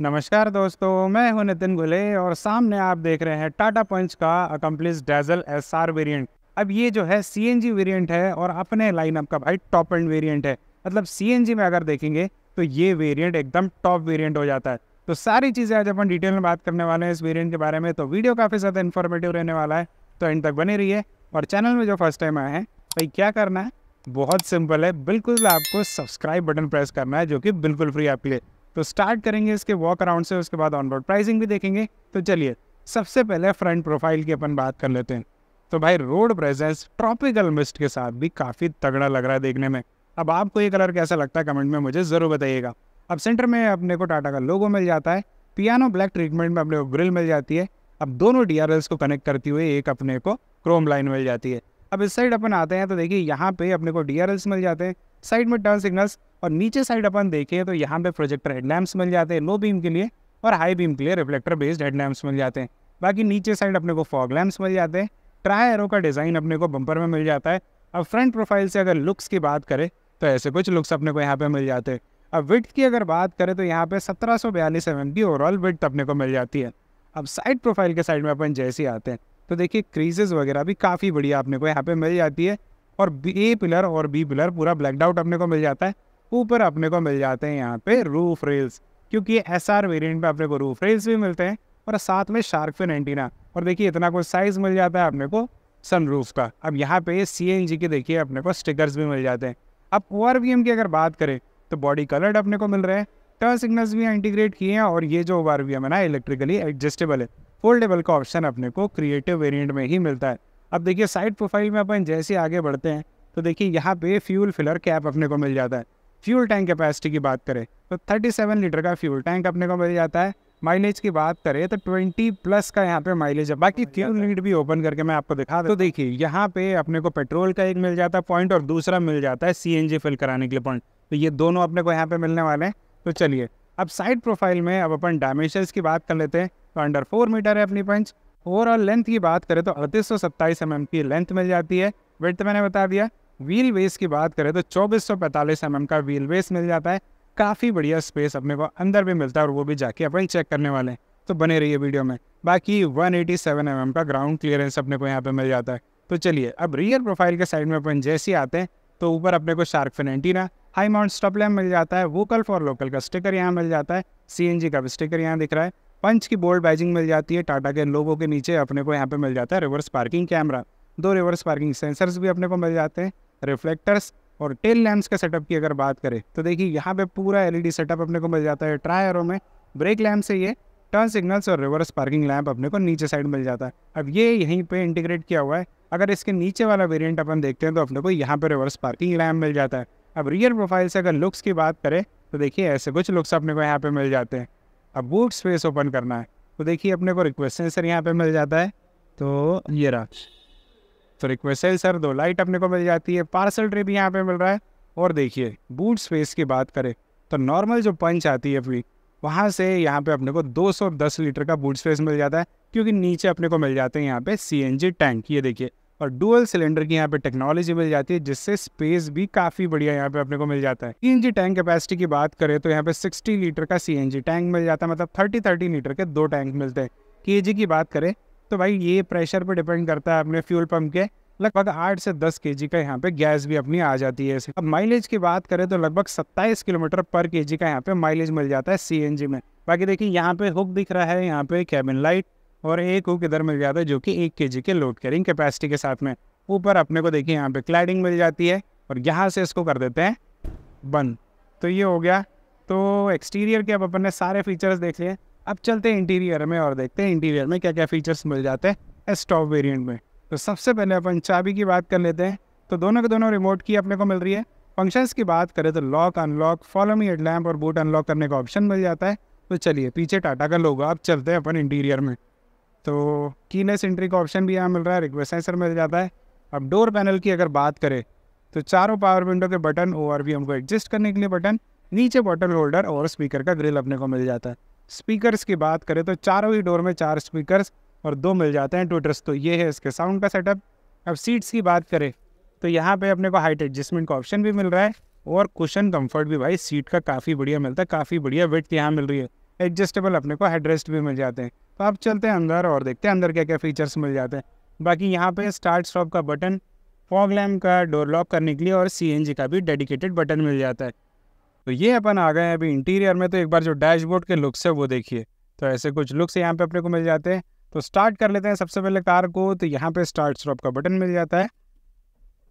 नमस्कार दोस्तों मैं हूं नितिन घुले और सामने आप देख रहे हैं टाटा पंच का accomplished dazzle S R variant अब ये जो है सी एन जी वेरियंट है और अपने लाइनअप का भाई टॉप एंड वेरियंट है मतलब सी एन जी में अगर देखेंगे तो ये वेरियंट एकदम टॉप वेरियंट हो जाता है तो सारी चीज़ें आज अपन डिटेल में बात करने वाले हैं इस वेरियंट के बारे में तो वीडियो काफ़ी ज़्यादा इन्फॉर्मेटिव रहने वाला है तो एंड तक बने रहिए और चैनल में जो फर्स्ट टाइम आए हैं भाई क्या करना है बहुत सिंपल है बिल्कुल आपको सब्सक्राइब बटन प्रेस करना है जो कि बिल्कुल फ्री आपके लिए तो स्टार्ट करेंगे इसके वॉक अराउंड से उसके बाद ऑनबोर्ड प्राइसिंग भी देखेंगे तो चलिए सबसे पहले फ्रंट प्रोफाइल की अपन बात कर लेते हैं तो भाई रोड प्रेजेंस ट्रॉपिकल मिस्ट के साथ भी काफ़ी तगड़ा लग रहा है देखने में अब आपको ये कलर कैसा लगता है कमेंट में मुझे ज़रूर बताइएगा अब सेंटर में अपने को टाटा का लोगो मिल जाता है पियानो ब्लैक ट्रीटमेंट में अपने को ग्रिल मिल जाती है अब दोनों डी को कनेक्ट करती हुई एक अपने को क्रोम लाइन मिल जाती है अब इस साइड अपन आते हैं तो देखिए यहाँ पे अपने को डी मिल जाते हैं साइड में टर्न सिग्नल्स और नीचे साइड अपन देखें तो यहाँ पे प्रोजेक्टर हेडलैम्प्स मिल जाते हैं लो बीम के लिए और हाई बीम के लिए रिफ्लेक्टर बेस्ड हेडलैम्प्स मिल जाते हैं बाकी नीचे साइड अपने को फॉग लैम्प्स मिल जाते हैं ट्राई एरो का डिज़ाइन अपने को बंपर में मिल जाता है अब फ्रंट प्रोफाइल से अगर लुक्स की बात करें तो ऐसे कुछ लुक्स अपने को यहाँ पर मिल जाते हैं अब विथ की अगर बात करें तो यहाँ पे सत्रह सौ बयालीस एम की ओवरऑल विथ अपने को मिल जाती है अब साइड प्रोफाइल के साइड में अपन जैसे आते हैं तो देखिए क्रीजेज़ वगैरह भी काफ़ी बढ़िया अपने को यहाँ पे मिल जाती है और ए पिलर और बी पिलर पूरा ब्लैकड आउट अपने को मिल जाता है ऊपर अपने को मिल जाते हैं यहाँ पे रूफ रेल्स क्योंकि एस आर वेरियंट में अपने को रूफ रेल्स भी मिलते हैं और साथ में शार्क फिन एंटीना और देखिए इतना कुछ साइज़ मिल जाता है अपने को सनरूफ का अब यहाँ पे सी एन जी के देखिए अपने को स्टिकर्स भी मिल जाते हैं अब ओ आर वी एम की अगर बात करें तो बॉडी कलर्ड अपने को मिल रहे हैं टर्न सिग्नल्स भी इंटीग्रेट किए हैं और ये जो ओ आर वी एम है ना इलेक्ट्रिकली एडजस्टेबल है फोल्डेबल का ऑप्शन अपने को क्रिएटिव वेरिएंट में ही मिलता है अब देखिए साइड प्रोफाइल में अपन जैसे आगे बढ़ते हैं तो देखिए यहाँ पे फ्यूल फिलर कैप अपने को मिल जाता है फ्यूल टैंक कैपेसिटी की बात करें तो 37 लीटर का फ्यूल टैंक अपने को मिल जाता है माइलेज की बात करें तो 20 प्लस का यहाँ पे माइलेज है बाकी फ्यूल लीड भी ओपन करके मैं आपको दिखा तो देखिए यहाँ पे अपने को पेट्रोल का एक मिल जाता है पॉइंट और दूसरा मिल जाता है सी फिल कराने के लिए पॉइंट तो ये दोनों अपने को यहाँ पे मिलने वाले हैं तो चलिए अब साइड प्रोफाइल में अब अपन डायमेंशन की बात कर लेते हैं तो अंडर फोर मीटर है अपनी पंच ओवरऑल लेंथ की बात करें तो अड़तीस सौ सत्ताईस एम mm की लेंथ मिल जाती है वेट मैंने बता दिया व्हील बेस की बात करें तो चौबीस सौ पैंतालीस एम mm का व्हील बेस मिल जाता है काफ़ी बढ़िया स्पेस अपने को अंदर भी मिलता है और वो भी जाके अपन चेक करने वाले हैं तो बने रहिए वीडियो में बाकी 187 एटी mm का ग्राउंड क्लियरेंस अपने को यहाँ पे मिल जाता है तो चलिए अब रियर प्रोफाइल के साइड में अपन जैसे आते हैं तो ऊपर अपने को shark fin antenna high mount stop lamp मिल जाता है वोकल फॉर लोकल का स्टिकर यहाँ मिल जाता है सी का भी स्टिकर यहाँ दिख रहा है पंच की बोल्ड बैजिंग मिल जाती है टाटा के लोगों के नीचे अपने को यहाँ पे मिल जाता है रिवर्स पार्किंग कैमरा दो रिवर्स पार्किंग सेंसर्स भी अपने को मिल जाते हैं रिफ्लेक्टर्स और टेल लैम्प्स के सेटअप की अगर बात करें तो देखिए यहाँ पे पूरा एलईडी सेटअप अपने को मिल जाता है ट्रायरों में ब्रेक लैम्प से ये टर्न सिग्नल्स और रिवर्स पार्किंग लैम्प अपने को नीचे साइड मिल जाता है अब ये यहीं पे इंटीग्रेट किया हुआ है अगर इसके नीचे वाला वेरिएंट अपन देखते हैं तो अपने को यहाँ पे रिवर्स पार्किंग लैम्प मिल जाता है अब रियर प्रोफाइल से अगर लुक्स की बात करें तो देखिए ऐसे कुछ लुक्स अपने को यहाँ पे मिल जाते हैं अब बूट स्पेस ओपन करना है तो देखिए अपने को रिक्वेस्ट सेंसर यहाँ पे मिल जाता है तो ये रहा तो रिक्वेस्ट सेंसर दो लाइट अपने को मिल जाती है पार्सल ट्रे भी यहाँ पे मिल रहा है और देखिए बूट स्पेस की बात करें तो नॉर्मल जो पंच आती है अपनी वहाँ से यहाँ पे अपने को 210 लीटर का बूट स्पेस मिल जाता है क्योंकि नीचे अपने को मिल जाते हैं यहाँ पे सी टैंक ये देखिए और डुअल सिलेंडर की यहाँ पे टेक्नोलॉजी मिल जाती है जिससे स्पेस भी काफ़ी बढ़िया यहाँ पे अपने को मिल जाता है सी टैंक कैपेसिटी की बात करें तो यहाँ पे 60 लीटर का सी टैंक मिल जाता है मतलब 30 30 लीटर के दो टैंक मिलते हैं के की बात करें तो भाई ये प्रेशर पर डिपेंड करता है अपने फ्यूल पंप के लगभग आठ से दस के का यहाँ पे गैस भी अपनी आ जाती है अब माइलेज की बात करें तो लगभग सत्ताईस किलोमीटर पर के का यहाँ पे माइलेज मिल जाता है सी में बाकी देखिए यहाँ पे हुक दिख रहा है यहाँ पे कैबिन लाइट और एक हुक इधर मिल जाता है जो कि एक के जी के लोड कैरिंग कैपेसिटी के साथ में ऊपर अपने को देखिए यहाँ पे क्लाइडिंग मिल जाती है और यहाँ से इसको कर देते हैं बंद तो ये हो गया तो एक्सटीरियर के अब अपन ने सारे फीचर्स देख लिए अब चलते हैं इंटीरियर में और देखते हैं इंटीरियर में क्या क्या फ़ीचर्स मिल जाते हैं एस टॉप वेरियंट में तो सबसे पहले अपन चाबी की बात कर लेते हैं तो दोनों के दोनों रिमोट की अपने को मिल रही है फंक्शंस की बात करें तो lock unlock follow me headlamp और बूट अनलॉक करने का ऑप्शन मिल जाता है तो चलिए पीछे टाटा का लोगो अब चलते हैं अपन इंटीरियर में तो कीनेस एंट्री का ऑप्शन भी यहाँ मिल रहा है रिक्वेस्ट सेंसर मिल जाता है अब डोर पैनल की अगर बात करें तो चारों पावर विंडो के बटन और भी हमको एडजस्ट करने के लिए बटन नीचे बॉटल होल्डर और स्पीकर का ग्रिल अपने को मिल जाता है स्पीकर्स की बात करें तो चारों ही डोर में चार स्पीकर्स और दो मिल जाते हैं ट्विटर्स तो ये है इसके साउंड का सेटअप अब सीट्स की बात करें तो यहाँ पे अपने को हाइट एडजस्टमेंट का ऑप्शन भी मिल रहा है और कुशन कंफर्ट भी भाई सीट का काफ़ी बढ़िया मिलता है काफ़ी बढ़िया वेट यहाँ मिल रही है एडजस्टेबल अपने को हेडरेस्ट भी मिल जाते हैं तो आप चलते हैं अंदर और देखते हैं अंदर क्या क्या फीचर्स मिल जाते हैं बाकी यहाँ पे स्टार्ट स्टॉप का बटन फॉग लैम्प का डोर लॉक करने के लिए और सी का भी डेडिकेटेड बटन मिल जाता है तो ये अपन आ गए हैं अभी इंटीरियर में तो एक बार जो डैशबोर्ड के लुक्स है वो देखिए तो ऐसे कुछ लुक्स यहाँ पे अपने को मिल जाते हैं तो स्टार्ट कर लेते हैं सबसे पहले कार को तो यहाँ पे स्टार्ट स्टॉप का बटन मिल जाता है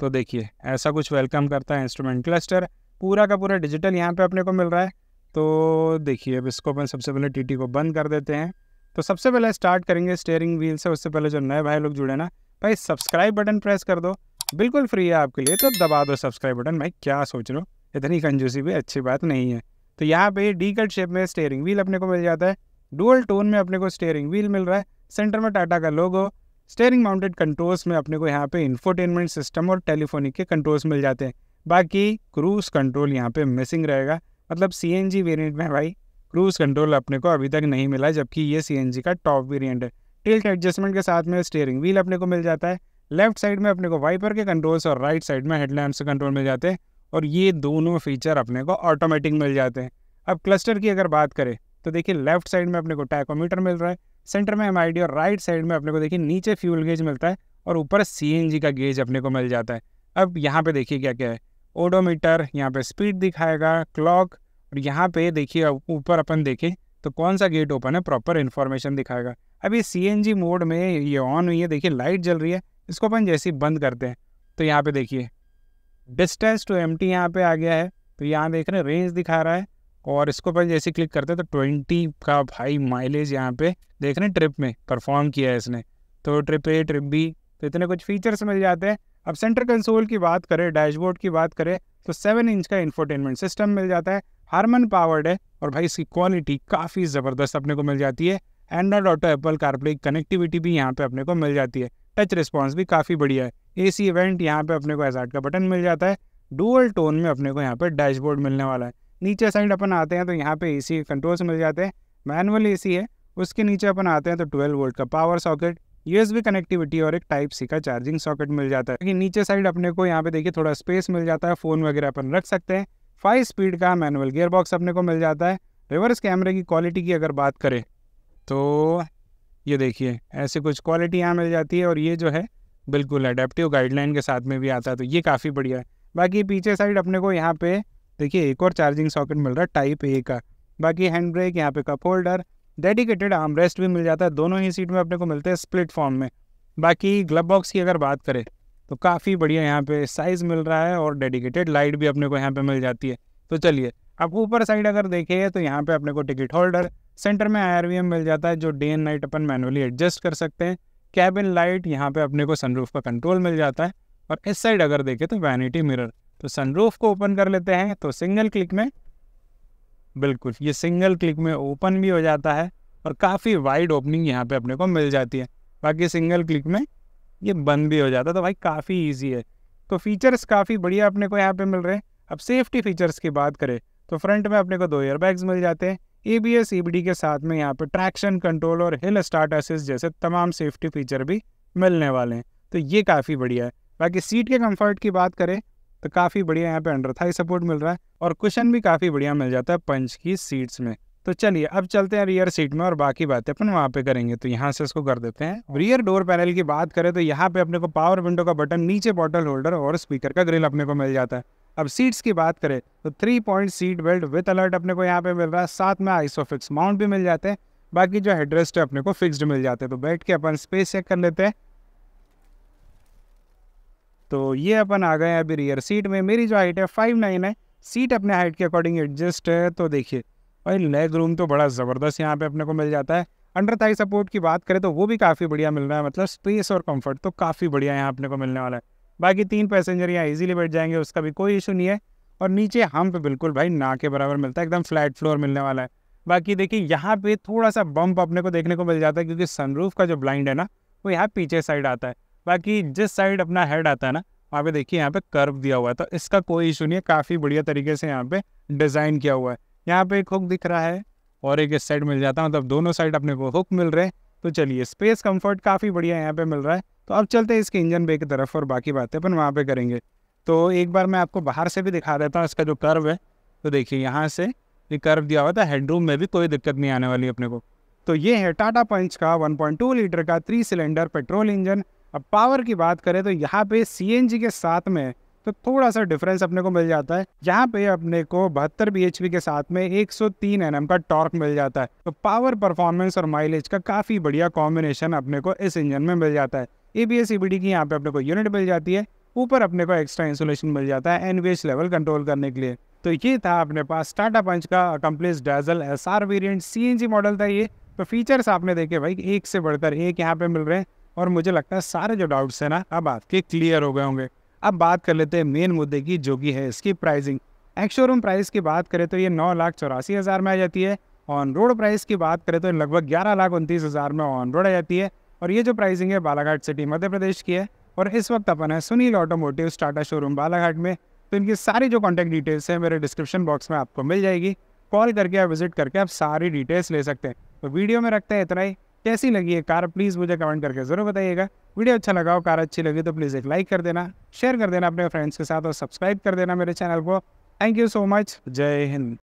तो देखिए ऐसा कुछ वेलकम करता है इंस्ट्रूमेंट क्लस्टर पूरा का पूरा डिजिटल यहाँ पे अपने को मिल रहा है तो देखिए अब इसको अपन सबसे पहले टीटी को बंद कर देते हैं तो सबसे पहले स्टार्ट करेंगे स्टेयरिंग व्हील से उससे पहले जो नए भाई लोग जुड़े ना भाई सब्सक्राइब बटन प्रेस कर दो बिल्कुल फ्री है आपके लिए तो दबा दो सब्सक्राइब बटन भाई क्या सोच रहा हूँ इतनी कंजूसी भी अच्छी बात नहीं है तो यहाँ पे डी कट शेप में स्टेयरिंग व्हील अपने को मिल जाता है डुअल टोन में अपने को स्टेयरिंग व्हील मिल रहा है सेंटर में टाटा का लोगो स्टेयरिंग माउंटेड कंट्रोल्स में अपने को यहाँ पे इन्फोटेनमेंट सिस्टम और टेलीफोनिक के कंट्रोल्स मिल जाते हैं बाकी क्रूज कंट्रोल यहाँ पे मिसिंग रहेगा मतलब सी एन जी वेरियंट में भाई क्रूज़ कंट्रोल अपने को अभी तक नहीं मिला जबकि ये सी एन जी का टॉप वेरियंट है टिल्ट एडजस्टमेंट के साथ में स्टेयरिंग व्हील अपने को मिल जाता है लेफ्ट साइड में अपने को वाइपर के कंट्रोल्स और राइट साइड में हेडलैम्प्स कंट्रोल मिल जाते हैं और ये दोनों फीचर अपने को ऑटोमेटिक मिल जाते हैं अब क्लस्टर की अगर बात करें तो देखिए लेफ्ट साइड में अपने को टैकोमीटर मिल रहा है सेंटर में एम और राइट साइड में अपने को देखिए नीचे फ्यूल गेज मिलता है और ऊपर सी का गेज अपने को मिल जाता है अब यहाँ पे देखिए क्या क्या है ओडोमीटर यहाँ पे स्पीड दिखाएगा क्लॉक और यहाँ पे देखिए ऊपर अपन देखें तो कौन सा गेट ओपन है प्रॉपर इन्फॉर्मेशन दिखाएगा अभी सी एन जी मोड में ये ऑन हुई है देखिए लाइट जल रही है इसको अपन जैसे ही बंद करते हैं तो यहाँ पे देखिए डिस्टेंस टू एम टी यहाँ पे आ गया है तो यहाँ देख रहे हैं रेंज दिखा रहा है और इसको अपन जैसे क्लिक करते हैं तो ट्वेंटी का भाई माइलेज यहाँ पे देख रहे हैं ट्रिप में परफॉर्म किया है इसने तो ट्रिप ए ट्रिप बी तो इतने कुछ फीचर्स मिल जाते हैं अब सेंटर कंसोल की बात करें डैशबोर्ड की बात करें तो सेवन इंच का इन्फोटेनमेंट सिस्टम मिल जाता है हारमन पावर्ड है और भाई इसकी क्वालिटी काफ़ी ज़बरदस्त अपने को मिल जाती है Android Auto Apple CarPlay connectivity भी यहाँ पे अपने को मिल जाती है टच रिस्पॉन्स भी काफ़ी बढ़िया है ए सी इवेंट यहाँ पे अपने को एजार्ट का बटन मिल जाता है डुअल टोन में अपने को यहाँ पर डैशबोर्ड मिलने वाला है नीचे साइड अपन आते हैं तो यहाँ पे ए सी कंट्रोल्स मिल जाते हैं मैनुअल ए सी है उसके नीचे अपन आते हैं तो ट्वेल्व वोल्ट का पावर सॉकेट यूएसबी कनेक्टिविटी और एक टाइप सी का चार्जिंग सॉकेट मिल जाता है नीचे साइड अपने को यहाँ पे देखिए थोड़ा स्पेस मिल जाता है फ़ोन वगैरह अपन रख सकते हैं फाइव स्पीड का मैनुअल गियर बॉक्स अपने को मिल जाता है रिवर्स कैमरे की क्वालिटी की अगर बात करें तो ये देखिए ऐसे कुछ क्वालिटी यहाँ मिल जाती है और ये जो है बिल्कुल अडेप्टिव गाइडलाइन के साथ में भी आता है तो ये काफ़ी बढ़िया है बाकी पीछे साइड अपने को यहाँ पे देखिए एक और चार्जिंग सॉकेट मिल रहा है टाइप ए का बाकी हैंड ब्रेक यहाँ पे cup holder dedicated arm rest भी मिल जाता है दोनों ही सीट में अपने को मिलते हैं स्प्लिट फॉर्म में बाकी ग्लब बॉक्स की अगर बात करें तो काफ़ी बढ़िया यहाँ पे साइज़ मिल रहा है और डेडिकेटेड लाइट भी अपने को यहाँ पे मिल जाती है तो चलिए अब ऊपर साइड अगर देखिए तो यहाँ पे अपने को टिकट होल्डर सेंटर में आई मिल जाता है जो डे एंड नाइट अपन मैनुअली एडजस्ट कर सकते हैं कैबिन लाइट यहाँ पे अपने को सनरूफ का कंट्रोल मिल जाता है और इस साइड अगर देखें तो वैनिटी मिररर तो सनरूफ को ओपन कर लेते हैं तो सिंगल क्लिक में बिल्कुल ये सिंगल क्लिक में ओपन भी हो जाता है और काफ़ी वाइड ओपनिंग यहाँ पे अपने को मिल जाती है बाकी सिंगल क्लिक में ये बंद भी हो जाता तो भाई काफ़ी ईजी है तो फीचर्स काफ़ी बढ़िया अपने को यहाँ पे मिल रहे हैं अब सेफ्टी फीचर्स की बात करें तो फ्रंट में अपने को दो एयरबैग्स मिल जाते हैं ए बी एस ई के साथ में यहाँ पे ट्रैक्शन कंट्रोल और हिल स्टार्ट असिस्ट जैसे तमाम सेफ्टी फीचर भी मिलने वाले हैं तो ये काफ़ी बढ़िया है बाकी सीट के कंफर्ट की बात करें तो काफ़ी बढ़िया यहाँ पे अंडर थाई सपोर्ट मिल रहा है और कुशन भी काफ़ी बढ़िया मिल जाता है पंच की सीट्स में तो चलिए अब चलते हैं रियर सीट में और बाकी बातें अपन वहाँ पे करेंगे तो यहाँ से इसको कर देते हैं रियर डोर पैनल की बात करें तो यहाँ पे अपने को पावर विंडो का बटन नीचे बॉटल होल्डर और स्पीकर का ग्रिल अपने को मिल जाता है अब सीट्स की बात करें तो three point seat belt with alert अपने को यहाँ पे मिल रहा है साथ में आइसोफिक्स माउंट भी मिल जाते हैं बाकी जो हेडरेस्ट है अपने को फिक्सड मिल जाते हैं तो बैठ के अपन स्पेस चेक कर लेते हैं तो ये अपन आ गए अभी रियर सीट में मेरी जो हाइट है फाइव नाइन है सीट अपने हाइट के अकॉर्डिंग एडजस्ट है तो देखिए भाई लेग रूम तो बड़ा ज़बरदस्त यहाँ पे अपने को मिल जाता है अंडर थाई सपोर्ट की बात करें तो वो भी काफ़ी बढ़िया मिल रहा है मतलब स्पेस और कंफर्ट तो काफ़ी बढ़िया यहाँ अपने को मिलने वाला है बाकी तीन पैसेंजर यहाँ ईजिली बैठ जाएंगे उसका भी कोई इशू नहीं है और नीचे हम पे बिल्कुल भाई ना के बराबर मिलता है एकदम फ्लैट फ्लोर मिलने वाला है बाकी देखिए यहाँ पे थोड़ा सा बम्प अपने को देखने को मिल जाता है क्योंकि सनरूफ का जो ब्लाइंड है ना वो यहाँ पीछे साइड आता है बाकी जिस साइड अपना हेड आता है ना वहाँ पे देखिए यहाँ पे कर्व दिया हुआ है तो इसका कोई इशू नहीं है काफ़ी बढ़िया तरीके से यहाँ पे डिज़ाइन किया हुआ है यहाँ पे एक हुक दिख रहा है और एक इस साइड मिल जाता है मतलब दोनों साइड अपने को हुक मिल रहे हैं तो चलिए स्पेस कंफर्ट काफ़ी बढ़िया यहाँ पे मिल रहा है तो अब चलते हैं इसके इंजन बे की तरफ और बाकी बातें अपन वहाँ पे करेंगे तो एक बार मैं आपको बाहर से भी दिखा देता हूँ इसका जो कर्व है तो देखिए यहाँ से ये कर्व दिया हुआ था हेडरूम में भी कोई दिक्कत नहीं आने वाली अपने को तो ये है टाटा पंच का 1.2 लीटर का थ्री सिलेंडर पेट्रोल इंजन अब पावर की बात करें तो यहाँ पे सी के साथ में तो थोड़ा सा डिफरेंस अपने को मिल जाता है यहाँ पे अपने को बहत्तर बी के साथ में 103 mm का टॉर्क मिल जाता है तो पावर परफॉर्मेंस और माइलेज का काफ़ी बढ़िया कॉम्बिनेशन अपने को इस इंजन में मिल जाता है ए बी की यहाँ पे अपने को यूनिट मिल जाती है ऊपर अपने को एक्स्ट्रा इंसुलेशन मिल जाता है एन लेवल कंट्रोल करने के लिए तो ये था अपने पास टाटा पंच का accomplished dazzle S R variant सी मॉडल था ये तो फीचर्स आपने देखे भाई एक से बढ़कर एक यहाँ पे मिल रहे हैं और मुझे लगता है सारे जो डाउट्स हैं ना अब आपके क्लियर हो गए होंगे अब बात कर लेते हैं मेन मुद्दे की जो कि है इसकी प्राइसिंग एक्स शोरूम प्राइस की बात करें तो ये नौ लाख चौरासी हज़ार में आ जाती है ऑन रोड प्राइस की बात करें तो लगभग ग्यारह लाख उनतीस हज़ार में ऑन रोड आ जाती है और ये जो प्राइसिंग है बालाघाट सिटी मध्य प्रदेश की है और इस वक्त अपन है सुनील ऑटोमोटिव टाटा शोरूम बालाघाट में तो इनकी सारी जो कॉन्टैक्ट डिटेल्स है मेरे डिस्क्रिप्शन बॉक्स में आपको मिल जाएगी कॉल करके या विजिट करके आप सारी डिटेल्स ले सकते हैं तो वीडियो में रखते हैं इतना ही कैसी लगी है कार प्लीज़ मुझे कमेंट करके ज़रूर बताइएगा वीडियो अच्छा लगा हो कार अच्छी लगी तो प्लीज़ एक लाइक कर देना शेयर कर देना अपने फ्रेंड्स के साथ और सब्सक्राइब कर देना मेरे चैनल को थैंक यू सो मच जय हिंद